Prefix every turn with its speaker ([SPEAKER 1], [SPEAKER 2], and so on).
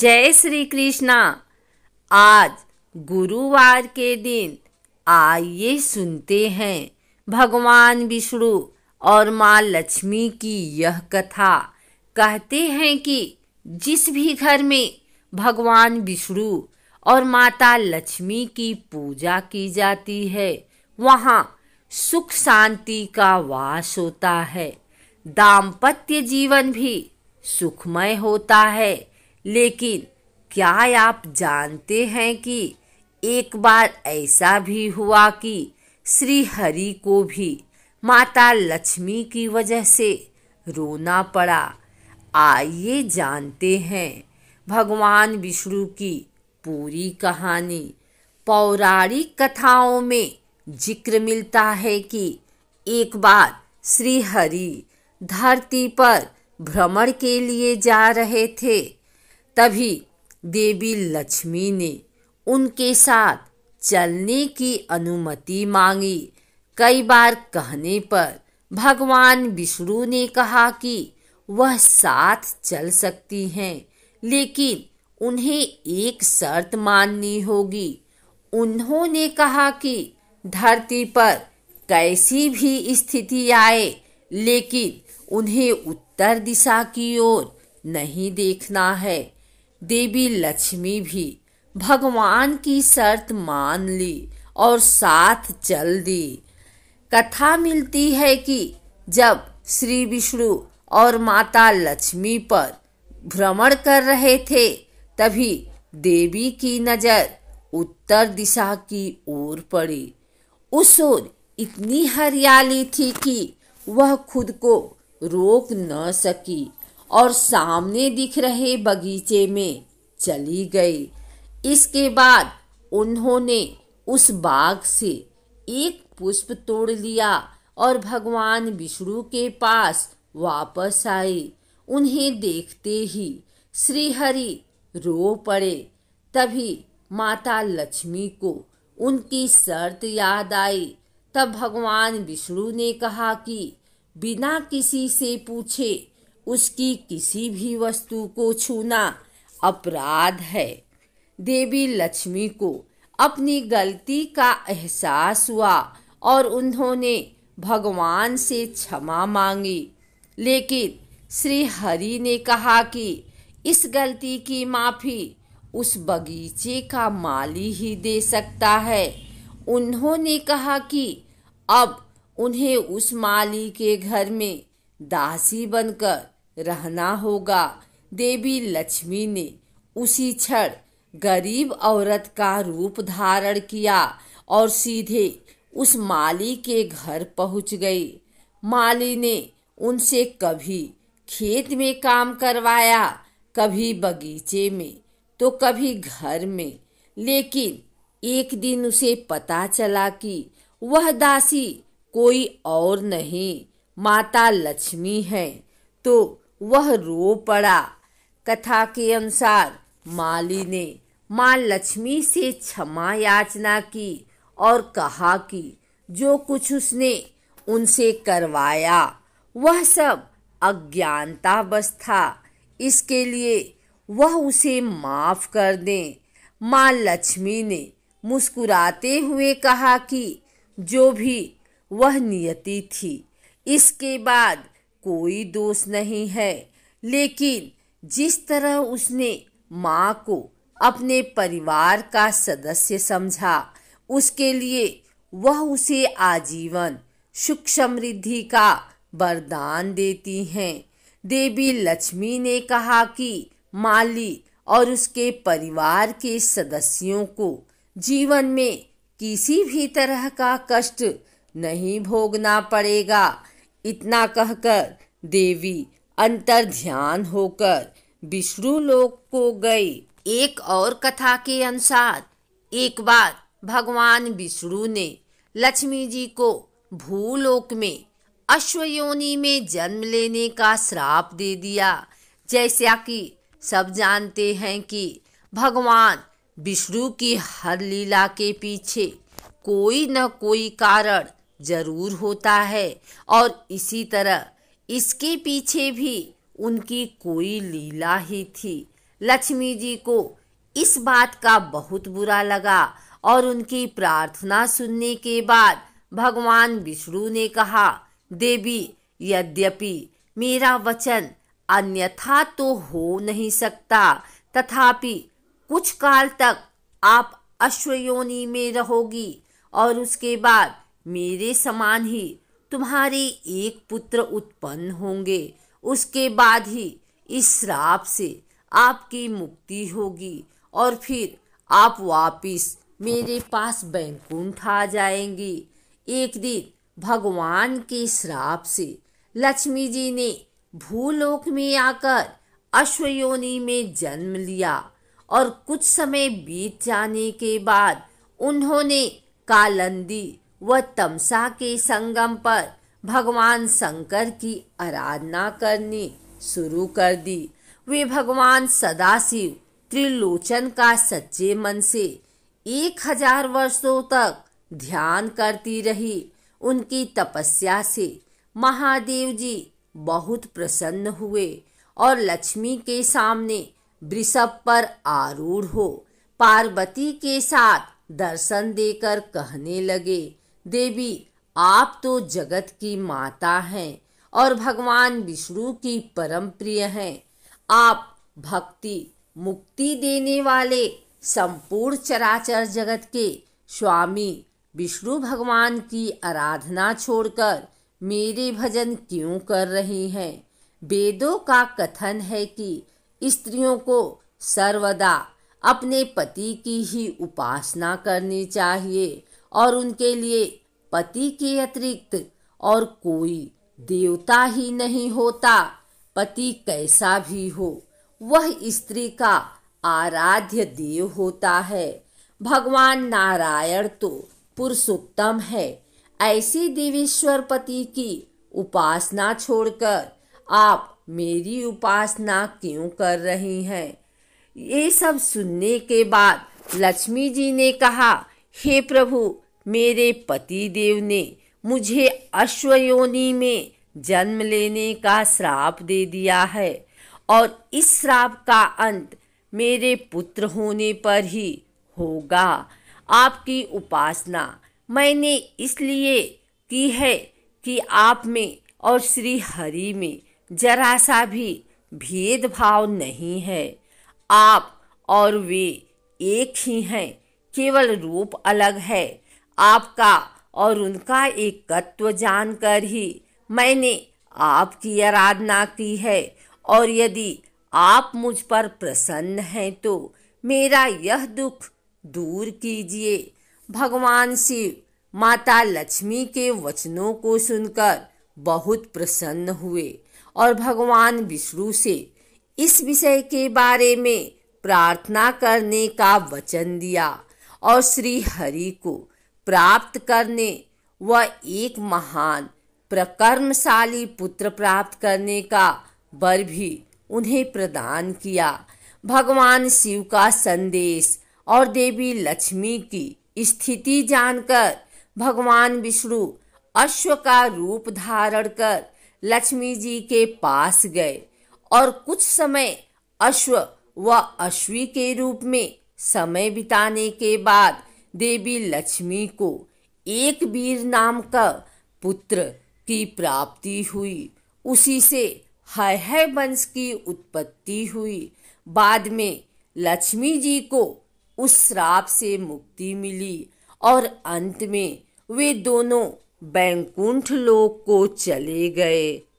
[SPEAKER 1] जय श्री कृष्णा आज गुरुवार के दिन आइए सुनते हैं भगवान विष्णु और माँ लक्ष्मी की यह कथा कहते हैं कि जिस भी घर में भगवान विष्णु और माता लक्ष्मी की पूजा की जाती है वहाँ सुख शांति का वास होता है दाम्पत्य जीवन भी सुखमय होता है लेकिन क्या आप जानते हैं कि एक बार ऐसा भी हुआ कि श्री हरि को भी माता लक्ष्मी की वजह से रोना पड़ा आइए जानते हैं भगवान विष्णु की पूरी कहानी पौराणिक कथाओं में जिक्र मिलता है कि एक बार श्री हरि धरती पर भ्रमण के लिए जा रहे थे तभी देवी लक्ष्मी ने उनके साथ चलने की अनुमति मांगी कई बार कहने पर भगवान विष्णु ने कहा कि वह साथ चल सकती हैं लेकिन उन्हें एक शर्त माननी होगी उन्होंने कहा कि धरती पर कैसी भी स्थिति आए लेकिन उन्हें उत्तर दिशा की ओर नहीं देखना है देवी लक्ष्मी भी भगवान की शर्त मान ली और साथ चल दी कथा मिलती है कि जब श्री विष्णु और माता लक्ष्मी पर भ्रमण कर रहे थे तभी देवी की नजर उत्तर दिशा की ओर पड़ी उस ओर इतनी हरियाली थी कि वह खुद को रोक न सकी और सामने दिख रहे बगीचे में चली गई इसके बाद उन्होंने उस बाग से एक पुष्प तोड़ लिया और भगवान विष्णु के पास वापस आई उन्हें देखते ही श्रीहरि रो पड़े तभी माता लक्ष्मी को उनकी शर्त याद आई तब भगवान विष्णु ने कहा कि बिना किसी से पूछे उसकी किसी भी वस्तु को छूना अपराध है देवी लक्ष्मी को अपनी गलती का एहसास हुआ और उन्होंने भगवान से क्षमा मांगी लेकिन श्री हरि ने कहा कि इस गलती की माफ़ी उस बगीचे का माली ही दे सकता है उन्होंने कहा कि अब उन्हें उस माली के घर में दासी बनकर रहना होगा देवी लक्ष्मी ने उसी क्षण गरीब औरत का रूप धारण किया और सीधे उस माली के घर पहुंच गई माली ने उनसे कभी खेत में काम करवाया कभी बगीचे में तो कभी घर में लेकिन एक दिन उसे पता चला कि वह दासी कोई और नहीं माता लक्ष्मी है तो वह रो पड़ा कथा के अनुसार माली ने माँ लक्ष्मी से क्षमा याचना की और कहा कि जो कुछ उसने उनसे करवाया वह सब अज्ञानतावश था इसके लिए वह उसे माफ कर दें माँ लक्ष्मी ने मुस्कुराते हुए कहा कि जो भी वह नियति थी इसके बाद कोई दोष नहीं है लेकिन जिस तरह उसने माँ को अपने परिवार का सदस्य समझा उसके लिए वह उसे आजीवन सुख समृद्धि का वरदान देती हैं देवी लक्ष्मी ने कहा कि माली और उसके परिवार के सदस्यों को जीवन में किसी भी तरह का कष्ट नहीं भोगना पड़ेगा इतना कहकर देवी अंतर ध्यान होकर विष्णु लोक को गई एक और कथा के अनुसार एक बार भगवान विष्णु ने लक्ष्मी जी को भूलोक में अश्वयोनि में जन्म लेने का श्राप दे दिया जैसा कि सब जानते हैं कि भगवान विष्णु की हर लीला के पीछे कोई न कोई कारण जरूर होता है और इसी तरह इसके पीछे भी उनकी कोई लीला ही थी लक्ष्मी जी को इस बात का बहुत बुरा लगा और उनकी प्रार्थना सुनने के बाद भगवान विष्णु ने कहा देवी यद्यपि मेरा वचन अन्यथा तो हो नहीं सकता तथापि कुछ काल तक आप अश्वयोनी में रहोगी और उसके बाद मेरे समान ही तुम्हारे एक पुत्र उत्पन्न होंगे उसके बाद ही इस श्राप से आपकी मुक्ति होगी और फिर आप वापिस मेरे पास बैकुंठ आ जाएंगी एक दिन भगवान के श्राप से लक्ष्मी जी ने भूलोक में आकर अश्वयोनि में जन्म लिया और कुछ समय बीत जाने के बाद उन्होंने कालंदी व तमसा के संगम पर भगवान शंकर की आराधना करनी शुरू कर दी वे भगवान सदाशिव त्रिलोचन का सच्चे मन से एक हजार वर्षों तक ध्यान करती रही उनकी तपस्या से महादेव जी बहुत प्रसन्न हुए और लक्ष्मी के सामने वृषभ पर आरूढ़ हो पार्वती के साथ दर्शन देकर कहने लगे देवी आप तो जगत की माता हैं और भगवान विष्णु की परम प्रिय हैं आप भक्ति मुक्ति देने वाले संपूर्ण चराचर जगत के स्वामी विष्णु भगवान की आराधना छोड़कर मेरे भजन क्यों कर रही हैं वेदों का कथन है कि स्त्रियों को सर्वदा अपने पति की ही उपासना करनी चाहिए और उनके लिए पति के अतिरिक्त और कोई देवता ही नहीं होता पति कैसा भी हो वह स्त्री का आराध्य देव होता है भगवान नारायण तो पुरुषोत्तम है ऐसे देवेश्वर पति की उपासना छोड़कर आप मेरी उपासना क्यों कर रही हैं ये सब सुनने के बाद लक्ष्मी जी ने कहा हे प्रभु मेरे पति देव ने मुझे अश्वयोनी में जन्म लेने का श्राप दे दिया है और इस श्राप का अंत मेरे पुत्र होने पर ही होगा आपकी उपासना मैंने इसलिए की है कि आप में और श्री हरि में जरा सा भी भेदभाव नहीं है आप और वे एक ही हैं केवल रूप अलग है आपका और उनका एक तत्व जानकर ही मैंने आपकी आराधना की है और यदि आप मुझ पर प्रसन्न हैं तो मेरा यह दुख दूर कीजिए भगवान शिव माता लक्ष्मी के वचनों को सुनकर बहुत प्रसन्न हुए और भगवान विष्णु से इस विषय के बारे में प्रार्थना करने का वचन दिया और श्री हरि को प्राप्त करने व एक महान प्रकर्मशाली पुत्र प्राप्त करने का बर भी उन्हें प्रदान किया भगवान शिव का संदेश और देवी लक्ष्मी की स्थिति जानकर भगवान विष्णु अश्व का रूप धारण कर लक्ष्मी जी के पास गए और कुछ समय अश्व व अश्वी के रूप में समय बिताने के बाद देवी लक्ष्मी को एक वीर नाम का पुत्र की प्राप्ति हुई उसी से हय हय वंश की उत्पत्ति हुई बाद में लक्ष्मी जी को उस श्राप से मुक्ति मिली और अंत में वे दोनों बैकुंठ लोक को चले गए